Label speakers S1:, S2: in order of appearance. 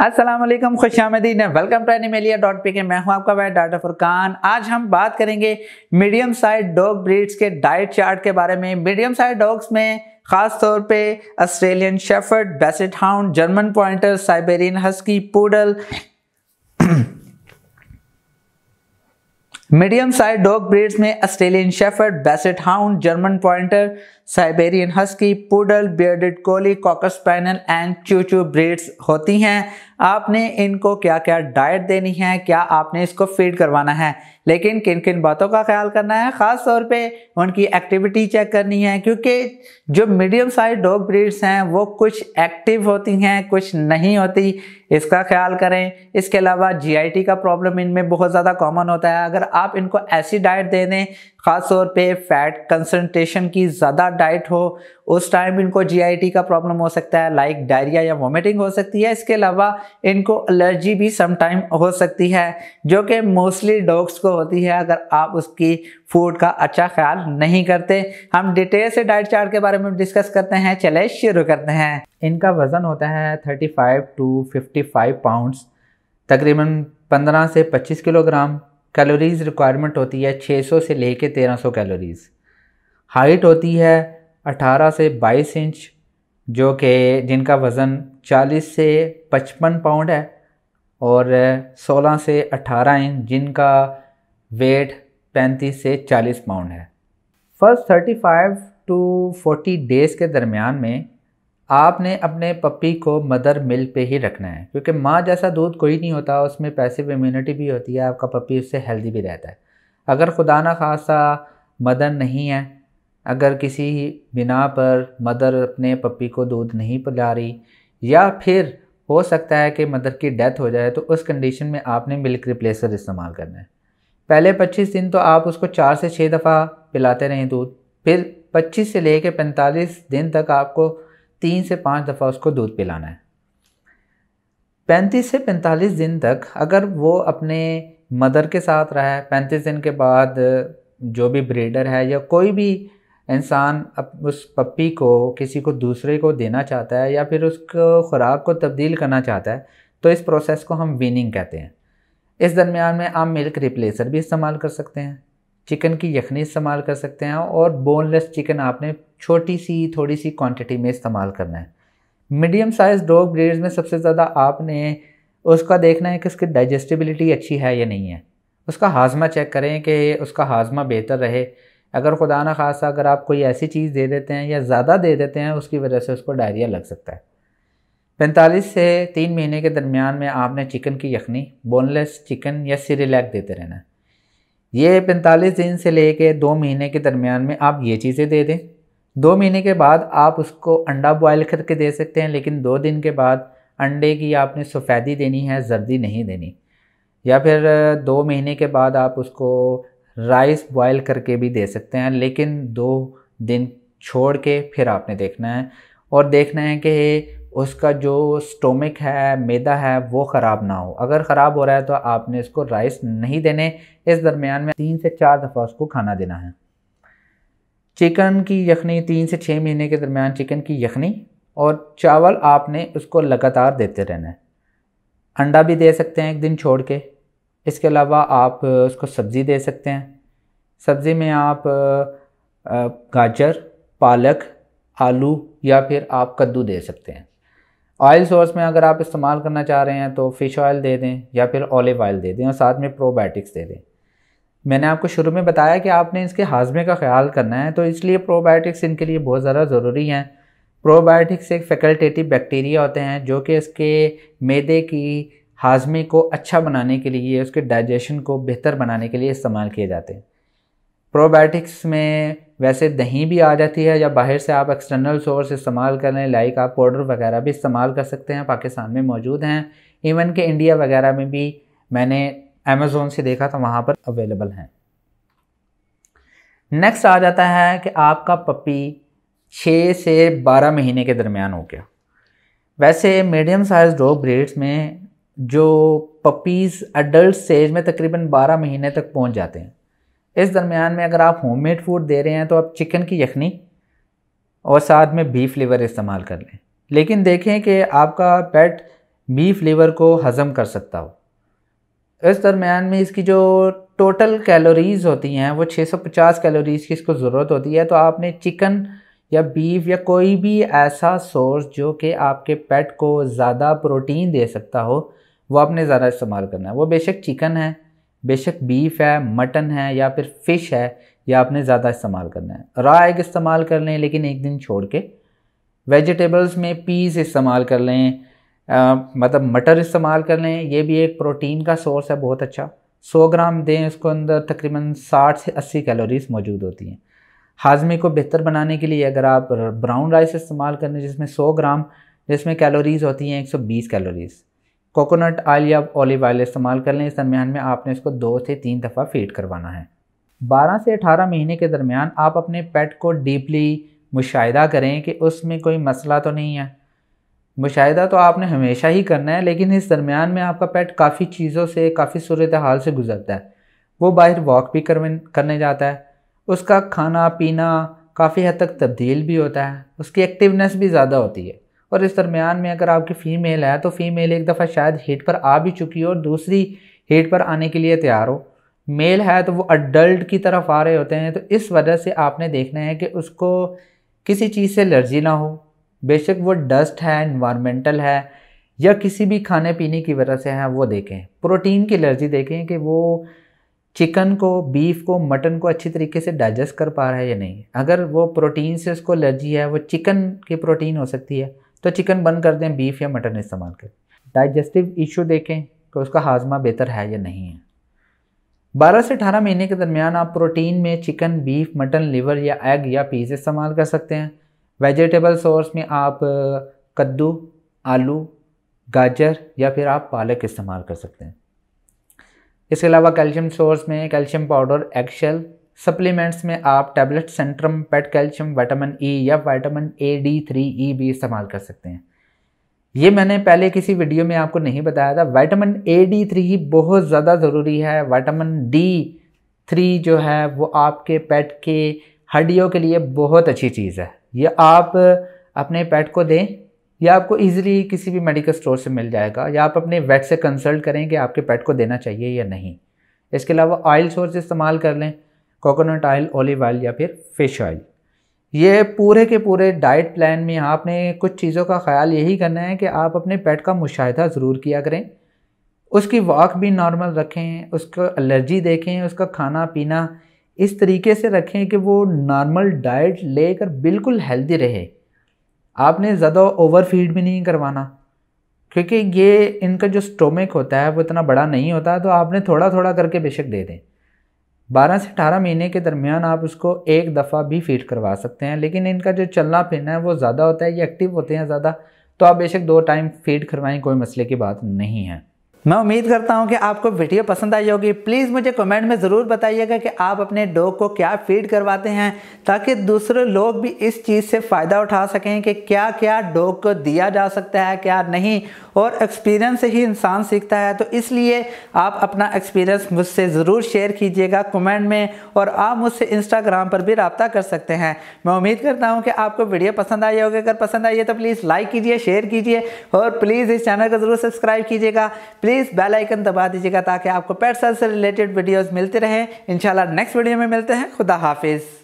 S1: असलम खुश आमदीन welcome to Animalia dot P K मैं हूं आपका भाई डाटा फुरकान आज हम बात करेंगे मीडियम साइज डॉग ब्रीड्स के डाइट चार्ट के बारे में मीडियम साइज डॉग्स में खास तौर पे Australian shepherd basset hound German pointer Siberian husky poodle medium size dog breeds में Australian shepherd basset hound German pointer Siberian husky poodle bearded collie cocker spaniel and chow chow breeds होती हैं आपने इनको क्या क्या डाइट देनी है क्या आपने इसको फीड करवाना है लेकिन किन किन बातों का ख्याल करना है ख़ास तौर पे उनकी एक्टिविटी चेक करनी है क्योंकि जो मीडियम साइज डॉग ब्रीड्स हैं वो कुछ एक्टिव होती हैं कुछ नहीं होती इसका ख्याल करें इसके अलावा जीआईटी का प्रॉब्लम इनमें बहुत ज़्यादा कॉमन होता है अगर आप इनको ऐसी डाइट दे दें ख़ास तौर पे फैट कंसनट्रेशन की ज़्यादा डाइट हो उस टाइम इनको जीआईटी का प्रॉब्लम हो सकता है लाइक डायरिया या वोमिटिंग हो सकती है इसके अलावा इनको एलर्जी भी समटाइम हो सकती है जो कि मोस्टली डॉग्स को होती है अगर आप उसकी फूड का अच्छा ख्याल नहीं करते हम डिटेल से डाइट चार्ट के बारे में डिस्कस करते हैं चले शुरू करते हैं इनका वज़न होता है थर्टी टू फिफ्टी पाउंड्स तकरीबन पंद्रह से पच्चीस किलोग्राम कैलोरीज़ रिक्वायरमेंट होती है 600 से लेके 1300 कैलोरीज़ हाइट होती है 18 से 22 इंच जो कि जिनका वज़न 40 से 55 पाउंड है और 16 से 18 इंच जिनका वेट 35 से 40 पाउंड है फर्स्ट 35 टू 40 डेज़ के दरमियान में आपने अपने पप्पी को मदर मिल पे ही रखना है क्योंकि माँ जैसा दूध कोई नहीं होता उसमें पैसिव इम्यूनिटी भी होती है आपका पप्पी उससे हेल्दी भी रहता है अगर खुदा ना खासा मदर नहीं है अगर किसी बिना पर मदर अपने पप्पी को दूध नहीं पिला रही या फिर हो सकता है कि मदर की डेथ हो जाए तो उस कंडीशन में आपने मिल्क रिप्लेसर इस्तेमाल करना है पहले 25 दिन तो आप उसको चार से छः दफ़ा पिलाते रहें दूध फिर 25 से ले कर पैंतालीस दिन तक आपको तीन से पाँच दफ़ा उसको दूध पिलाना है पैंतीस से पैंतालीस दिन तक अगर वो अपने मदर के साथ रहा है पैंतीस दिन के बाद जो भी ब्रीडर है या कोई भी इंसान अप उस पप्पी को किसी को दूसरे को देना चाहता है या फिर उसको ख़ुराक को तब्दील करना चाहता है तो इस प्रोसेस को हम विनिंग कहते हैं इस दरमियान में आप मिल्क रिप्लेसर भी इस्तेमाल कर सकते हैं चिकन की यखनी इस्तेमाल कर सकते हैं और बोनलेस चिकन आपने छोटी सी थोड़ी सी क्वांटिटी में इस्तेमाल करना है मीडियम साइज़ डॉग ब्रीड्स में सबसे ज़्यादा आपने उसका देखना है कि उसकी डाइजेस्टिबिलिटी अच्छी है या नहीं है उसका हाजमा चेक करें कि उसका हाजमा बेहतर रहे अगर खुदा न खासा अगर आप कोई ऐसी चीज़ दे देते हैं या ज़्यादा दे देते हैं उसकी वजह से उसको डायरिया लग सकता है पैंतालीस से तीन महीने के दरमियान में आपने चिकन की यखनी बोनलेस चिकन या सीरीलैक देते रहना ये पैंतालीस दिन से ले कर दो महीने के दरमियान में आप ये चीज़ें दे दें दो महीने के बाद आप उसको अंडा बॉयल करके दे सकते हैं लेकिन दो दिन के बाद अंडे की आपने सफ़ेदी देनी है जर्दी नहीं देनी या फिर दो महीने के बाद आप उसको राइस बॉयल करके भी दे सकते हैं लेकिन दो दिन छोड़ के फिर आपने देखना है और देखना है कि उसका जो स्टोमिक है मैदा है वो ख़राब ना हो अगर ख़राब हो रहा है तो आपने इसको राइस नहीं देने इस दरमियान में तीन से चार दफ़ा उसको खाना देना है चिकन की यखनी तीन से छः महीने के दरमियान चिकन की यखनी और चावल आपने उसको लगातार देते रहना है अंडा भी दे सकते हैं एक दिन छोड़ के इसके अलावा आप उसको सब्ज़ी दे सकते हैं सब्ज़ी में आप गाजर पालक आलू या फिर आप कद्दू दे सकते हैं ऑयल सोर्स में अगर आप इस्तेमाल करना चाह रहे हैं तो फ़िश ऑयल दे दें या फिर ऑलिव ऑयल दे दें और साथ में प्रोबायोटिक्स दे दें मैंने आपको शुरू में बताया कि आपने इसके हाजमे का ख्याल करना है तो इसलिए प्रोबायोटिक्स इनके लिए बहुत ज़्यादा ज़रूरी हैं प्रोबायोटिक्स एक फैकल्टेटिव बैक्टीरिया होते हैं जो कि इसके मैदे की हाजमे को अच्छा बनाने के लिए उसके डाइजेशन को बेहतर बनाने के लिए इस्तेमाल किए जाते हैं प्रोबायोटिक्स में वैसे दही भी आ जाती है या बाहर से आप एक्सटर्नल सोर्स इस्तेमाल करें लाइक आप पाउडर वगैरह भी इस्तेमाल कर सकते हैं पाकिस्तान में मौजूद हैं इवन के इंडिया वगैरह में भी मैंने अमेज़ोन से देखा तो वहाँ पर अवेलेबल हैं नेक्स्ट आ जाता है कि आपका पपी छः से बारह महीने के दरमियान हो गया वैसे मीडियम साइज़ डॉग ब्रीड्स में जो पपीज़ अडल्ट स्टेज में तकरीबन बारह महीने तक पहुंच जाते हैं इस दरमियान में अगर आप होममेड फूड दे रहे हैं तो आप चिकन की यखनी और साथ में बीफ लीवर इस्तेमाल कर लें लेकिन देखें कि आपका पेट बीफ लीवर को हज़म कर सकता हो इस दरमियान में इसकी जो टोटल कैलोरीज़ होती हैं वो 650 कैलोरीज़ की इसको ज़रूरत होती है तो आपने चिकन या बीफ या कोई भी ऐसा सोर्स जो कि आपके पेट को ज़्यादा प्रोटीन दे सकता हो वो आपने ज़्यादा इस्तेमाल करना है वो बेशक चिकन है बेशक बीफ है मटन है या फिर फ़िश है यह आपने ज़्यादा इस्तेमाल करना है रॉ एग इस्तेमाल कर लें लेकिन एक दिन छोड़ के वेजिटेबल्स में पीस इस्तेमाल कर लें मतलब मटर इस्तेमाल कर लें ये भी एक प्रोटीन का सोर्स है बहुत अच्छा 100 ग्राम दें इसको अंदर तकरीबन 60 से 80 कैलोरीज मौजूद होती हैं हाजमे को बेहतर बनाने के लिए अगर आप ब्राउन राइस इस्तेमाल कर लें जिसमें सौ ग्राम जिसमें कैलोरीज होती हैं एक कैलोरीज कोकोनट ऑयल या ऑलिव ऑयल इस्तेमाल कर लें इस दरमियान में आपने इसको दो से तीन दफ़ा फीड करवाना है बारह से अठारह महीने के दरमियान आप अपने पेट को डीपली मुशाह करें कि उसमें कोई मसला तो नहीं है मुशाहिदा तो आपने हमेशा ही करना है लेकिन इस दरमियान में आपका पेट काफ़ी चीज़ों से काफ़ी सूरत हाल से गुजरता है वो बाहर वॉक भी करने जाता है उसका खाना पीना काफ़ी हद तक तब्दील भी होता है उसकी एक्टिवनेस भी ज़्यादा होती है और इस दरमियान में अगर आपकी फ़ीमेल है तो फ़ीमेल एक दफ़ा शायद हीट पर आ भी चुकी हो और दूसरी हीट पर आने के लिए तैयार हो मेल है तो वो अडल्ट की तरफ आ रहे होते हैं तो इस वजह से आपने देखना है कि उसको किसी चीज़ से एलर्जी ना हो बेशक वो डस्ट है इन्वामेंटल है या किसी भी खाने पीने की वजह से है वो देखें प्रोटीन की एलर्जी देखें कि वो चिकन को बीफ को मटन को अच्छी तरीके से डाइजेस्ट कर पा रहा है या नहीं अगर वो प्रोटीन से उसको एलर्जी है वो चिकन की प्रोटीन हो सकती है तो चिकन बंद कर दें बीफ या मटन इस्तेमाल करें डाइजेस्टिव इशू देखें कि उसका हाजमा बेहतर है या नहीं है बारह से अठारह महीने के दरमियान आप प्रोटीन में चिकन बीफ मटन लिवर या एग या पीज़ इस्तेमाल कर सकते हैं वेजिटेबल सोर्स में आप कद्दू आलू गाजर या फिर आप पालक इस्तेमाल कर सकते हैं इसके अलावा कैल्शियम सोर्स में कैल्शियम पाउडर एक्शल सप्लीमेंट्स में आप tablet Centrum pet calcium vitamin E e या vitamin A D three E e भी इस्तेमाल कर सकते हैं ये मैंने पहले किसी वीडियो में आपको नहीं बताया था vitamin A D three e बहुत ज़्यादा ज़रूरी है विटामिन डी थ्री जो है वो आपके पेट के हड्डियों के लिए बहुत अच्छी चीज़ है ये आप अपने पेट को दें या आपको इजीली किसी भी मेडिकल स्टोर से मिल जाएगा या आप अपने वेट से कंसल्ट करें कि आपके पेट को देना चाहिए या नहीं इसके अलावा ऑयल सोर्स इस्तेमाल कर लें कोकोनट ऑयल ओलिव ऑयल या फिर फिश ऑयल ये पूरे के पूरे डाइट प्लान में आपने कुछ चीज़ों का ख्याल यही करना है कि आप अपने पेट का मुशाह ज़रूर किया करें उसकी वॉक भी नॉर्मल रखें उसको एलर्जी देखें उसका खाना पीना इस तरीके से रखें कि वो नॉर्मल डाइट लेकर बिल्कुल हेल्दी रहे आपने ज़्यादा ओवर फीड भी नहीं करवाना क्योंकि ये इनका जो स्टोमिक होता है वो इतना बड़ा नहीं होता तो आपने थोड़ा थोड़ा करके बेशक दे दें 12 से 18 महीने के दरमियान आप उसको एक दफ़ा भी फीड करवा सकते हैं लेकिन इनका जो चलना फिरना है वो ज़्यादा होता है ये एक्टिव होते हैं ज़्यादा तो आप बेशक दो टाइम फीड करवाएं कोई मसले की बात नहीं है मैं उम्मीद करता हूं कि आपको वीडियो पसंद आई होगी प्लीज़ मुझे कमेंट में ज़रूर बताइएगा कि आप अपने डॉग को क्या फीड करवाते हैं ताकि दूसरे लोग भी इस चीज़ से फ़ायदा उठा सकें कि क्या क्या डॉग को दिया जा सकता है क्या नहीं और एक्सपीरियंस से ही इंसान सीखता है तो इसलिए आप अपना एक्सपीरियंस मुझसे ज़रूर शेयर कीजिएगा कमेंट में और आप मुझसे इंस्टाग्राम पर भी रबता कर सकते हैं मैं उम्मीद करता हूँ कि आपको वीडियो पसंद आई होगी अगर पसंद आई है तो प्लीज़ लाइक कीजिए शेयर कीजिए और प्लीज़ इस चैनल को ज़रूर सब्सक्राइब कीजिएगा प्लीज़ बेल आइकन दबा दीजिएगा ताकि आपको पेट सेल से रिलेटेड वीडियोस मिलते रहें इंशाल्लाह नेक्स्ट वीडियो में मिलते हैं खुदा हाफिज़